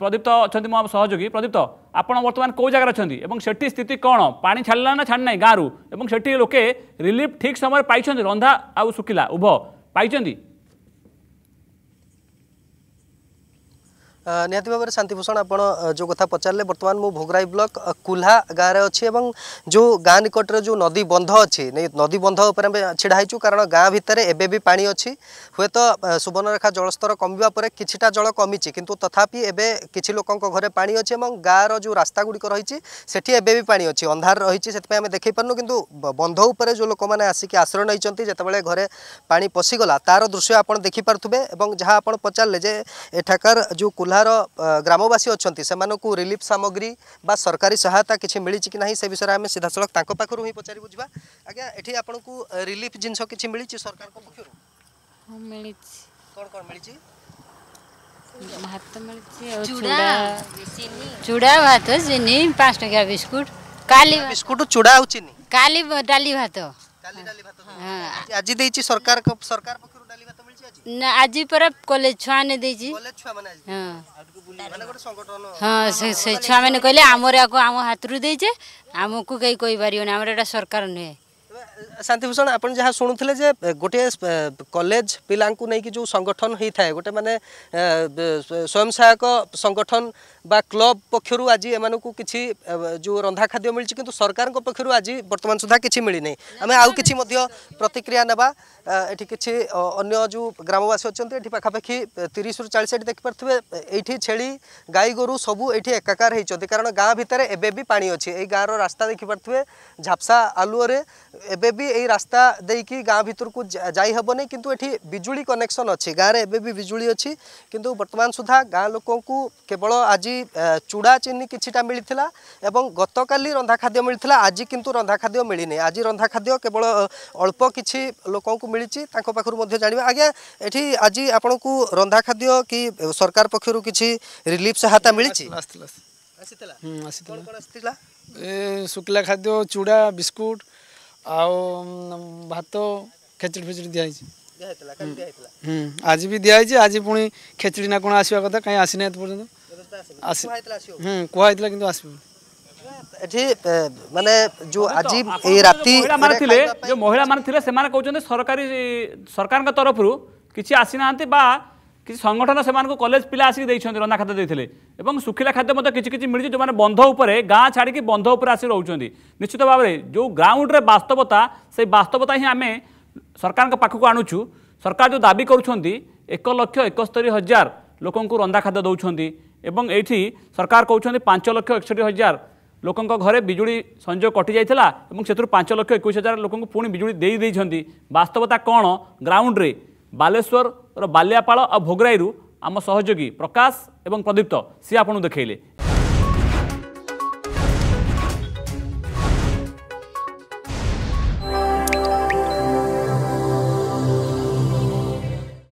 ପ୍ରଦୀପ୍ତ ଅଛନ୍ତି ମୋ ସହଯୋଗୀ ପ୍ରଦୀପ୍ତ ଆପଣ ବର୍ତ୍ତମାନ କେଉଁ ଜାଗାରେ ଅଛନ୍ତି ଏବଂ ସେଠି ସ୍ଥିତି କ'ଣ ପାଣି ଛାଡ଼ିଲା ନା ଛାଡ଼ିନାହିଁ ଗାଁରୁ ଏବଂ ସେଠି ଲୋକେ ରିଲିଫ୍ ଠିକ୍ ସମୟରେ ପାଇଛନ୍ତି ରନ୍ଧା ଆଉ ଶୁଖିଲା ଉଭୟ ପାଇଛନ୍ତି ନିହାତି ଭାବରେ ଶାନ୍ତିଭୂଷଣ ଆପଣ ଯେଉଁ କଥା ପଚାରିଲେ ବର୍ତ୍ତମାନ ମୁଁ ଭୋଗରାଇ ବ୍ଲକ କୁହ୍ଲା ଗାଁରେ ଅଛି ଏବଂ ଯେଉଁ ଗାଁ ନିକଟରେ ଯେଉଁ ନଦୀ ବନ୍ଧ ଅଛି ନଦୀ ବନ୍ଧ ଉପରେ ଆମେ ଛିଡ଼ା ହେଇଛୁ କାରଣ ଗାଁ ଭିତରେ ଏବେ ବି ପାଣି ଅଛି ହୁଏତ ସୁବର୍ଣ୍ଣରେଖା ଜଳସ୍ତର କମିବା ପରେ କିଛିଟା ଜଳ କମିଛି କିନ୍ତୁ ତଥାପି ଏବେ କିଛି ଲୋକଙ୍କ ଘରେ ପାଣି ଅଛି ଏବଂ ଗାଁର ଯେଉଁ ରାସ୍ତାଗୁଡ଼ିକ ରହିଛି ସେଠି ଏବେ ବି ପାଣି ଅଛି ଅନ୍ଧାର ରହିଛି ସେଥିପାଇଁ ଆମେ ଦେଖାଇ ପାରୁନୁ କିନ୍ତୁ ବନ୍ଧ ଉପରେ ଯେଉଁ ଲୋକମାନେ ଆସିକି ଆଶ୍ରୟ ନେଇଛନ୍ତି ଯେତେବେଳେ ଘରେ ପାଣି ପଶିଗଲା ତାର ଦୃଶ୍ୟ ଆପଣ ଦେଖିପାରୁଥିବେ ଏବଂ ଯାହା ଆପଣ ପଚାରିଲେ ଯେ ଏଠାକାର ଯେଉଁ କୁଲା କୋହ୍ଲାର ଗ୍ରାମବାସୀ ଅଛନ୍ତି ସେମାନଙ୍କୁ ରିଲିଫ୍ ସାମଗ୍ରୀ ବା ସରକାରୀ ସହାୟତା କିଛି ମିଳିଛି କି ନାହିଁ ସେ ବିଷୟରେ ଆମେ ସିଧାସଳଖ ତାଙ୍କ ପାଖରୁ ହିଁ ପଚାରି ବୁଝିବା ଆଜ୍ଞା ଏଠି ଆପଣଙ୍କୁ ରିଲିଫ୍ ଜିନିଷ କିଛି ମିଳିଛି ସରକାରଙ୍କ ପକ୍ଷରୁ ମିଳିଛି କ'ଣ କ'ଣ ମିଳିଛି ଭାତ ମିଳିଛି ଚୁଡ଼ା ଚୁଡ଼ା ଭାତ ଚିନି ପାଞ୍ଚ ଟଙ୍କିଆ ବିସ୍କୁଟ କାଲି ବିସ୍କୁଟ ଚୁଡ଼ା ଆଉ ଚିନି କାଲି ଡାଲି ଭାତ କାଲି ଡାଲି ଭାତ ଆଜି ଦେଇଛି ସରକାର ସରକାର ନା ଆଜି ପରା କଲେଜ ଛୁଆମାନେ ଦେଇଛି ହଁ ସେ ଛୁଆମାନେ କହିଲେ ଆମର ଆକୁ ଆମ ହାତରୁ ଦେଇଛେ ଆମକୁ କେହି କହିପାରିବନି ଆମର ଏଇଟା ସରକାର ନୁହେଁ শান্তিভূষণ ଶାନ୍ତିଭୂଷଣ ଆପଣ ଯାହା ଶୁଣୁଥିଲେ ଯେ ଗୋଟିଏ କଲେଜ যে সংগঠন হয়ে থাকে গোটে মানে স্বয়ং সহায়ক সংগঠন বা ক্লব পক্ষর আজ এমন কিছু যে রন্ধা খাদ্য মিলছে কিন্তু সরকার পক্ষর আজ বর্তমান সুদ্ধা কিছু মিলি নাই আমি আউ কিছু প্রতিক্রিয়া নেবা এটি কিছু অন্য যে গ্রামবাসী অনেক এটি পাখাপাখি তিরিশ রু চাশ এটি দেখিপারে এইটি ছেড়ি গাই গরু সবু এটি একাকার হয়েছেন কারণ গাঁ ভিতরে এবে বি পা অছি এই গাঁর রাস্তা দেখিপারে ঝাপসা আলুরে एबी ए रास्ता कि गाँव भितर को जाहबना कितु ये विजुड़ी कनेक्शन अच्छी गाँव में एबी विजुड़ी अच्छी किंतु बर्तमान सुधा गाँ लोक केवल आज चूड़ा चीनी किटा मिलता और काली रंधा खाद्य मिलता आज कितु रंधा खाद्य मिलनी आज रंधा खाद्य केवल अल्प कि लोक मिली पाखु जानवा आज्ञा ये आज आप को रंधा खाद्य कि सरकार पक्षर किसी रिलीफ सहायता मिली शुक्ला खाद्य चूड़ा बिस्कुट ଆଉ ଭାତ ଖେଚୁଡ଼ି ଫେଚୁଡ଼ି ଦିଆହେଇଛି ଆଜି ବି ଦିଆହେଇଛି ଆଜି ପୁଣି ଖେଚୁଡ଼ି ନା କ'ଣ ଆସିବା କଥା କାହିଁ ଆସିନାହିଁ ଏତେ ପର୍ଯ୍ୟନ୍ତ ହୁଁ କୁହାହେଇଥିଲା କିନ୍ତୁ ଆସିବ ଏଠି ମାନେ ଯୋଉ ଆଜି ଏଇ ରାତି ଥିଲେ ଯୋଉ ମହିଳାମାନେ ଥିଲେ ସେମାନେ କହୁଛନ୍ତି ସରକାରୀ ସରକାରଙ୍କ ତରଫରୁ କିଛି ଆସିନାହାନ୍ତି ବା কিছু সংগঠন সেমানকু কলেজ পিলা আসি দেইছন্তি রন্ধা খাদ্য দেইথিলে এবং শুখিলা খাদ্য মধ্যে কিছু কিছু মিলছে যে বন্ধ উপরে গাঁ ছাড়ি বন্ধ উপরে আসি রয়েছেন নিশ্চিত ভাবে যে গ্রাউন্ডরে বাস্তবতা সেই বাস্তবতা হি আমি সরকার পাখক আনুছু সরকার যে দাবি করছেন এক লক্ষ একস্তরি হাজার ଲୋକଙ୍କୁ ରନ୍ଧା ଖାଦ୍ୟ ଦେଉଛନ୍ତି ଏବଂ ଏଇଠି ସରକାର କହୁଛନ୍ତି ପାଞ୍ଚ ଲକ୍ଷ ଏକଷଠି ହଜାର ଲୋକଙ୍କ ଘରେ ବିଜୁଳି ସଂଯୋଗ କଟିଯାଇଥିଲା ଏବଂ ସେଥିରୁ ପାଞ୍ଚ ଲକ୍ଷ ଏକୋଇଶ ହଜାର ଲୋକଙ୍କୁ ପୁଣି ବିଜୁଳି ଦେଇ ଦେଇଛନ୍ତି ବାସ୍ତବତା କ'ଣ ଗ୍ରାଉଣ୍ଡରେ ବାଲେଶ୍ୱରର ବାଲିଆପାଳ ଆଉ ଭୋଗରାଇରୁ ଆମ ସହଯୋଗୀ ପ୍ରକାଶ ଏବଂ ପ୍ରଦୀପ୍ତ ସିଏ ଆପଣଙ୍କୁ ଦେଖାଇଲେ